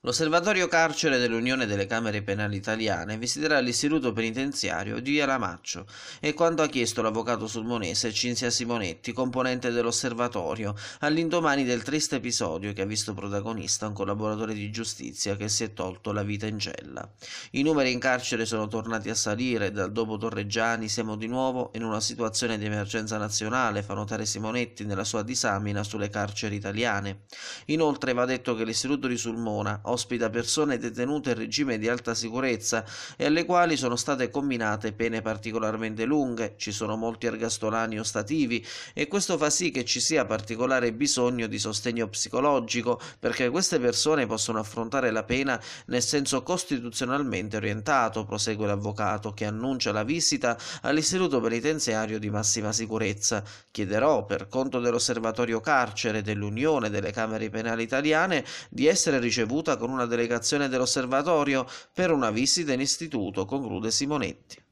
L'Osservatorio Carcere dell'Unione delle Camere Penali Italiane visiterà l'istituto penitenziario di Via Lamaccio e quanto ha chiesto l'avvocato sulmonese Cinzia Simonetti, componente dell'osservatorio, all'indomani del triste episodio che ha visto protagonista un collaboratore di giustizia che si è tolto la vita in cella. I numeri in carcere sono tornati a salire dal dopo Torreggiani siamo di nuovo in una situazione di emergenza nazionale, fa notare Simonetti nella sua disamina sulle carceri italiane. Inoltre va detto che l'istituto di Sulmona ospita persone detenute in regime di alta sicurezza e alle quali sono state combinate pene particolarmente lunghe, ci sono molti ergastolani ostativi e questo fa sì che ci sia particolare bisogno di sostegno psicologico perché queste persone possono affrontare la pena nel senso costituzionalmente orientato, prosegue l'avvocato che annuncia la visita all'istituto penitenziario di massima sicurezza. Chiederò per conto dell'osservatorio carcere dell'Unione delle Camere Penali Italiane di essere ricevuta con una delegazione dell'osservatorio per una visita in istituto, conclude Simonetti.